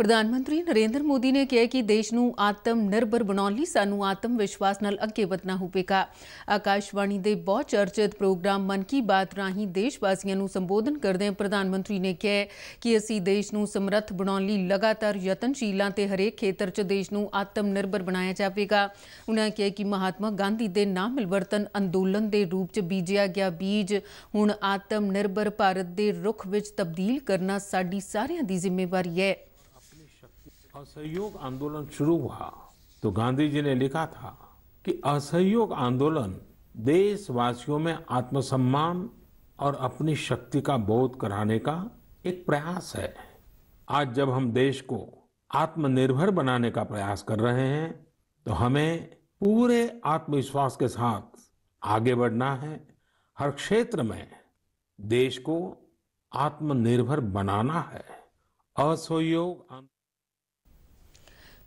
ਪ੍ਰਧਾਨ ਮੰਤਰੀ ਨਰਿੰਦਰ ਮੋਦੀ ਨੇ ਕਿਹਾ ਕਿ ਦੇਸ਼ ਨੂੰ ਆਤਮ ਨਿਰਭਰ ਬਣਾਉਣ ਲਈ ਸਾਨੂੰ ਆਤਮ ਵਿਸ਼ਵਾਸ ਨਾਲ ਅੱਗੇ ਵਧਣਾ ਹੋਵੇਗਾ ਆਕਾਸ਼ਵਾਣੀ ਦੇ ਬਹੁ ਚਰਚਿਤ ਪ੍ਰੋਗਰਾਮ ਮਨ ਕੀ ਬਾਤ ਰਾਹੀਂ ਦੇਸ਼ ਵਾਸੀਆਂ ਨੂੰ ਸੰਬੋਧਨ ਕਰਦੇ ਪ੍ਰਧਾਨ ਮੰਤਰੀ ਨੇ ਕਿਹਾ ਕਿ ਅਸੀਂ ਦੇਸ਼ ਨੂੰ ਸਮਰੱਥ ਬਣਾਉਣ ਲਈ ਲਗਾਤਾਰ ਯਤਨਸ਼ੀਲਾਂ ਤੇ ਹਰੇਕ ਖੇਤਰ 'ਚ ਦੇਸ਼ ਨੂੰ ਆਤਮ ਨਿਰਭਰ ਬਣਾਇਆ ਜਾਵੇਗਾ ਉਹਨਾਂ ਕਿਹਾ ਕਿ ਮਹਾਤਮਾ ਗਾਂਧੀ ਦੇ ਨਾਮ ਮਿਲਵਰਤਨ ਅੰਦੋਲਨ ਦੇ ਰੂਪ 'ਚ ਬੀਜਿਆ ਗਿਆ ਬੀਜ ਹੁਣ ਆਤਮ ਨਿਰਭਰ ਭਾਰਤ ਦੇ ਰੁਖ ਵਿੱਚ ਤਬਦੀਲ ਕਰਨਾ ਸਾਡੀ ਸਾਰਿਆਂ ਦੀ ਜ਼ਿੰਮੇਵਾਰੀ ਹੈ असहयोग आंदोलन शुरू हुआ तो गांधी जी ने लिखा था कि असहयोग आंदोलन देशवासियों में आत्मसम्मान और अपनी शक्ति का बोध कराने का एक प्रयास है आज जब हम देश को आत्मनिर्भर बनाने का प्रयास कर रहे हैं तो हमें पूरे आत्मविश्वास के साथ आगे बढ़ना है हर क्षेत्र में देश को आत्मनिर्भर बनाना है असहयोग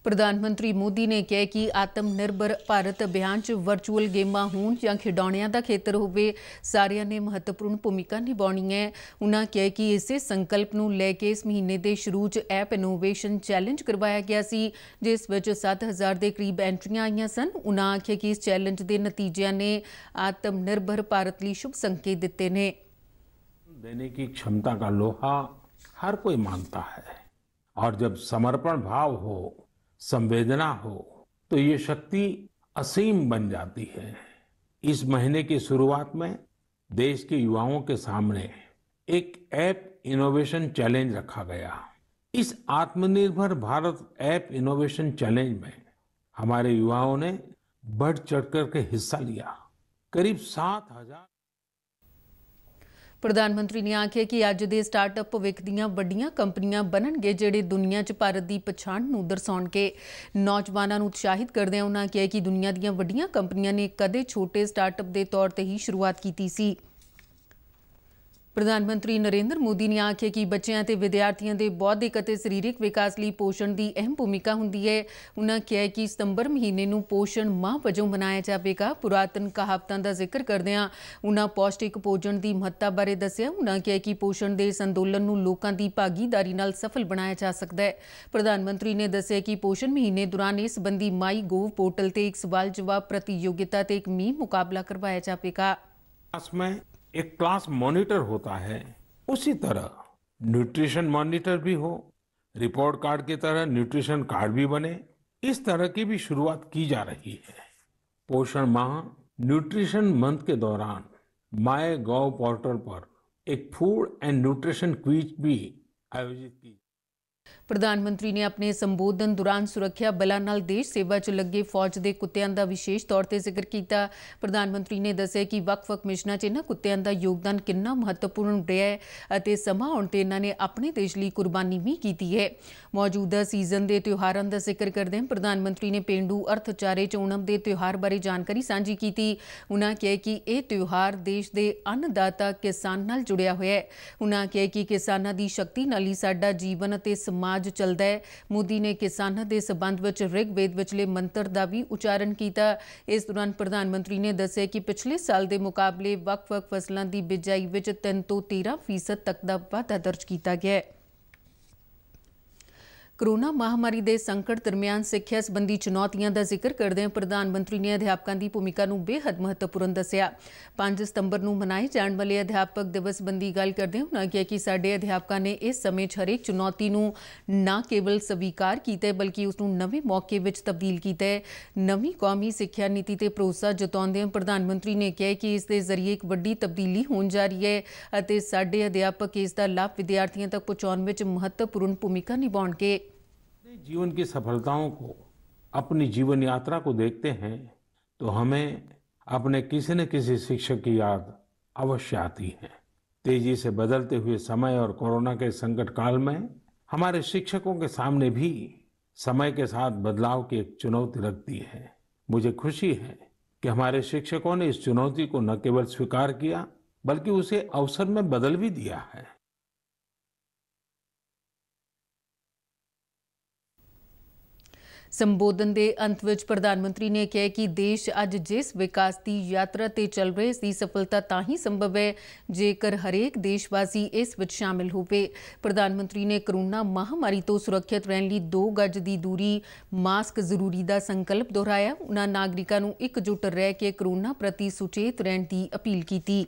ਪ੍ਰਧਾਨ ਮੰਤਰੀ ਮੋਦੀ ਨੇ ਕਿਹਾ ਕਿ ਆਤਮ ਨਿਰਭਰ ਭਾਰਤ ਅਭਿਆਨ 'ਚ ਵਰਚੁਅਲ ਗੇਮਾਂ ਹੋਣ ਜਾਂ ਖਿਡੌਣਿਆਂ ਦਾ ਖੇਤਰ ਹੋਵੇ ਸਾਰਿਆਂ ਨੇ ਮਹੱਤਵਪੂਰਨ ਭੂਮਿਕਾ ਨਿਭਾਉਣੀ ਹੈ ਉਹਨਾਂ ਕਿਹਾ ਕਿ ਇਸੇ ਸੰਕਲਪ ਨੂੰ ਲੈ ਕੇ ਇਸ ਮਹੀਨੇ ਦੇ ਸ਼ੁਰੂ 'ਚ ਐਪ ਇਨੋਵੇਸ਼ਨ ਚੈਲੰਜ ਕਰਵਾਇਆ ਗਿਆ ਸੀ ਜਿਸ ਵਿੱਚ 7000 ਦੇ ਕਰੀਬ ਐਂਟਰੀਆਂ ਆਈਆਂ ਸਨ ਉਹਨਾਂ ਆਖਿਆ ਕਿ ਇਸ ਚੈਲੰਜ ਦੇ ਨਤੀਜਿਆਂ ਨੇ ਆਤਮ ਨਿਰਭਰ ਭਾਰਤ ਲਈ ਸ਼ੁਭ ਸੰਕੇਤ ਦਿੱਤੇ ਨੇ ਦੇਣੇ ਦੀ ਸ਼ਮਤਾ ਦਾ ਲੋਹਾ ਹਰ ਕੋਈ ਮੰਨਦਾ ਹੈ और जब समर्पण भाव हो संवेदना हो तो ये शक्ति असीम बन जाती है इस महीने की शुरुआत में देश के युवाओं के सामने एक ऐप इनोवेशन चैलेंज रखा गया इस आत्मनिर्भर भारत ऐप इनोवेशन चैलेंज में हमारे युवाओं ने बढ़ चढ़ करके हिस्सा लिया करीब सात हजार ਪ੍ਰਧਾਨ ਮੰਤਰੀ ਨੇ ਆਖਿਆ ਕਿ ਅੱਜ ਦੇ ਸਟਾਰਟਅਪ ਭਵਿੱਖ ਦੀਆਂ ਵੱਡੀਆਂ ਕੰਪਨੀਆਂ ਬਣਨਗੇ ਜਿਹੜੇ ਦੁਨੀਆ 'ਚ ਭਾਰਤ ਦੀ ਪਛਾਣ ਨੂੰ ਦਰਸਾਉਣਗੇ ਨੌਜਵਾਨਾਂ ਨੂੰ ਉਤਸ਼ਾਹਿਤ ਕਰਦੇ ਹਨ ਉਹਨਾਂ ਕਿਹਾ ਕਿ ਦੁਨੀਆ ਦੀਆਂ ਵੱਡੀਆਂ ਕੰਪਨੀਆਂ ਨੇ ਕਦੇ ਛੋਟੇ ਸਟਾਰਟਅਪ ਦੇ ਤੌਰ ਤੇ ਹੀ ਸ਼ੁਰੂਆਤ ਕੀਤੀ ਸੀ ਪ੍ਰਧਾਨ ਮੰਤਰੀ ਨਰਿੰਦਰ ਮੋਦੀ ਨੇ ਆਖਿਆ ਕਿ ਬੱਚਿਆਂ ਤੇ ਵਿਦਿਆਰਥੀਆਂ ਦੇ ਬੌਧਿਕ ਅਤੇ ਸਰੀਰਕ ਵਿਕਾਸ ਲਈ ਪੋਸ਼ਣ ਦੀ ਅਹਿਮ ਭੂਮਿਕਾ ਹੁੰਦੀ ਹੈ ਉਹਨਾਂ ਕਿਹਾ ਕਿ ਸਤੰਬਰ ਮਹੀਨੇ ਨੂੰ ਪੋਸ਼ਣ ਮਾਹ ਵਜੋਂ ਮਨਾਇਆ ਜਾਵੇਗਾ ਪੁਰਾਤਨ ਕਹਾਵਤਾਂ ਦਾ ਜ਼ਿਕਰ ਕਰਦਿਆਂ ਉਹਨਾਂ ਪੌਸ਼ਟਿਕ ਭੋਜਨ ਦੀ ਮਹੱਤਤਾ ਬਾਰੇ ਦੱਸਿਆ ਉਹਨਾਂ ਕਿਹਾ ਕਿ ਪੋਸ਼ਣ ਦੇ ਸੰਦੋਲਨ ਨੂੰ ਲੋਕਾਂ ਦੀ ਭਾਗੀਦਾਰੀ ਨਾਲ ਸਫਲ ਬਣਾਇਆ ਜਾ ਸਕਦਾ ਹੈ ਪ੍ਰਧਾਨ ਮੰਤਰੀ ਨੇ ਦੱਸਿਆ ਕਿ ਪੋਸ਼ਣ ਮਹੀਨੇ ਦੌਰਾਨ ਇਸ ਸੰਬੰਧੀ ਮਾਈ ਗੋਵ ਪੋਰਟਲ ਤੇ ਇੱਕ ਸਵਾਲ ਜਵਾਬ ਪ੍ਰਤੀਯੋਗਿਤਾ ਤੇ ਇੱਕ ਮੀਮ ਮੁਕਾਬਲਾ ਕਰਵਾਇਆ ਜਾਵੇਗਾ ਅਸਮੈਂ एक क्लास मॉनिटर होता है उसी तरह न्यूट्रिशन मॉनिटर भी हो रिपोर्ट कार्ड की तरह न्यूट्रिशन कार्ड भी बने इस तरह की भी शुरुआत की जा रही है पोषण माह न्यूट्रिशन मंथ के दौरान माय गोव पोर्टल पर एक फूड एंड न्यूट्रिशन क्विज भी आयोजित की ਪ੍ਰਧਾਨ ਮੰਤਰੀ ਨੇ ਆਪਣੇ ਸੰਬੋਧਨ ਦੌਰਾਨ ਸੁਰੱਖਿਆ ਬਲਾਂ ਨਾਲ ਦੇਸ਼ ਸੇਵਾ 'ਚ ਲੱਗੇ ਫੌਜ ਦੇ ਕੁੱਤਿਆਂ ਦਾ ਵਿਸ਼ੇਸ਼ ਤੌਰ ਤੇ ਜ਼ਿਕਰ ਕੀਤਾ ਪ੍ਰਧਾਨ ਮੰਤਰੀ ਨੇ ਦੱਸਿਆ ਕਿ ਵੱਖ-ਵੱਖ ਮਿਸ਼ਨਾਂ 'ਚ ਇਹਨਾਂ ਕੁੱਤਿਆਂ ਦਾ ਯੋਗਦਾਨ ਕਿੰਨਾ ਮਹੱਤਵਪੂਰਨ ਰਿਹਾ ਹੈ ਅਤੇ ਸਮਾਂ ਆਉਣ ਤੇ ਇਹਨਾਂ ਨੇ ਆਪਣੇ ਦੇਸ਼ ਲਈ ਕੁਰਬਾਨੀ ਵੀ ਕੀਤੀ ਹੈ ਮੌਜੂਦਾ ਸੀਜ਼ਨ ਦੇ ਤਿਉਹਾਰਾਂ ਦਾ ਜ਼ਿਕਰ ਕਰਦੇ ਹੋਏ ਪ੍ਰਧਾਨ ਮੰਤਰੀ ਨੇ ਪਿੰਡੂ ਅਰਥਚਾਰੇ 'ਚ ਓਣਮ ਦੇ ਤਿਉਹਾਰ ਬਾਰੇ ਜਾਣਕਾਰੀ ਸਾਂਝੀ ਕੀਤੀ ਉਹਨਾਂ ਕਿਹਾ ਕਿ ਇਹ ਤਿਉਹਾਰ ਦੇਸ਼ ਦੇ ਅੰਨਦਾਤਾ ਕਿਸਾਨ ਨਾਲ ਜੁੜਿਆ ਹੋਇਆ ਹੈ ਉਹਨਾਂ ਕਿਹਾ ਕਿ ਕਿਸਾਨਾਂ ਦੀ ਸ਼ਕਤੀ ਨਾਲ ਹੀ ਸਾਡਾ ਜੀਵਨ ਅਤੇ ਸਮਾਜ ਸਮਾਜ ਚੱਲਦਾ ਹੈ ਮੋਦੀ ਨੇ ਕਿਸਾਨਾਂ ਦੇ ਸਬੰਧ ਵਿੱਚ ਰਿਗਵੇਦ ਵਿਚਲੇ ਮੰਤਰ ਦਾ ਵੀ ਉਚਾਰਨ ਕੀਤਾ ਇਸ ਦੌਰਾਨ ਪ੍ਰਧਾਨ ਮੰਤਰੀ ਨੇ ਦੱਸਿਆ ਕਿ ਪਿਛਲੇ ਸਾਲ ਦੇ ਮੁਕਾਬਲੇ ਵੱਖ-ਵੱਖ ਫਸਲਾਂ ਦੀ ਬਿਜਾਈ ਵਿੱਚ 3 ਤੋਂ 13% ਤੱਕ ਦਾ ਵਾਧਾ ਦਰਜ ਕੀਤਾ ਗਿਆ ਹੈ ਕਰੋਨਾ ਮਹਾਮਾਰੀ ਦੇ ਸੰਕਟ ਦਰਮਿਆਨ ਸਿੱਖਿਆ ਸੰਬੰਧੀ ਚੁਣੌਤੀਆਂ ਦਾ ਜ਼ਿਕਰ ਕਰਦੇ ਪ੍ਰਧਾਨ ਮੰਤਰੀ ਨੇ ਅਧਿਆਪਕਾਂ ਦੀ ਭੂਮਿਕਾ ਨੂੰ ਬੇहद ਮਹੱਤਵਪੂਰਨ ਦੱਸਿਆ 5 ਸਤੰਬਰ ਨੂੰ ਮਨਾਏ ਜਾਣ ਵਾਲੇ ਅਧਿਆਪਕ ਦਿਵਸ ਬੰਦੀ ਗੱਲ ਕਰਦੇ ਉਹਨਾਂ ਕਿਹਾ ਕਿ ਸਾਡੇ ਅਧਿਆਪਕਾਂ ਨੇ ਇਸ ਸਮੇਂ 'ਚ ਹਰੇਕ ਚੁਣੌਤੀ ਨੂੰ ਨਾ ਕੇਵਲ ਸਵੀਕਾਰ ਕੀਤਾ ਬਲਕਿ ਉਸ ਨੂੰ ਨਵੇਂ ਮੌਕੇ ਵਿੱਚ ਤਬਦੀਲ ਕੀਤਾ ਹੈ ਨਵੀਂ ਕੌਮੀ ਸਿੱਖਿਆ ਨੀਤੀ ਤੇ ਭਰੋਸਾ ਜਤਾਉਂਦੇ ਪ੍ਰਧਾਨ ਮੰਤਰੀ ਨੇ ਕਿਹਾ ਕਿ ਇਸ ਦੇ ਜ਼ਰੀਏ ਇੱਕ ਵੱਡੀ ਤਬਦੀਲੀ ਹੋਣ ਜਾ ਰਹੀ ਹੈ ਅਤੇ ਸਾਡੇ ਅਧਿਆਪਕ ਇਸ ਦਾ ਲਾਭ ਵਿਦਿਆਰਥੀਆਂ ਤੱਕ ਪਹੁੰਚਾਉਣ ਵਿੱਚ ਮਹੱਤਵਪੂਰਨ ਭੂਮਿਕਾ ਨਿਭਾਉਣਗੇ जीवन की सफलताओं को अपनी जीवन यात्रा को देखते हैं तो हमें अपने किसी न किसी शिक्षक की याद अवश्य आती है तेजी से बदलते हुए समय और कोरोना के संकट काल में हमारे शिक्षकों के सामने भी समय के साथ बदलाव की एक चुनौती रखती है मुझे खुशी है कि हमारे शिक्षकों ने इस चुनौती को न केवल स्वीकार किया बल्कि उसे अवसर में बदल भी दिया है ਸੰਬੋਧਨ ਦੇ ਅੰਤ ਵਿੱਚ ਪ੍ਰਧਾਨ ਮੰਤਰੀ ਨੇ ਕਿਹਾ ਕਿ ਦੇਸ਼ ਅੱਜ ਜਿਸ ਵਿਕਾਸ ਦੀ ਯਾਤਰਾ ਤੇ ਚੱਲ ਰਿਹਾ ਇਸ ਸਫਲਤਾ ਤਾਂ ਹੀ ਸੰਭਵ ਹੈ ਜੇਕਰ ਹਰੇਕ ਦੇਸ਼ਵਾਸੀ ਇਸ ਵਿੱਚ ਸ਼ਾਮਿਲ ਹੋਵੇ ਪ੍ਰਧਾਨ ਮੰਤਰੀ ਨੇ ਕਰੋਨਾ ਮਹਾਮਾਰੀ ਤੋਂ ਸੁਰੱਖਿਅਤ ਰਹਿਣ ਲਈ 2 ਗਜ ਦੀ ਦੂਰੀ ਮਾਸਕ ਜ਼ਰੂਰੀ ਦਾ ਸੰਕਲਪ ਦੁਹਰਾਇਆ ਉਹਨਾਂ ਨਾਗਰਿਕਾਂ ਨੂੰ ਇਕਜੁੱਟ ਰਹਿ ਕੇ ਕਰੋਨਾ ਪ੍ਰਤੀ ਸੁਚੇਤ ਰਹਿਣ ਦੀ ਅਪੀਲ ਕੀਤੀ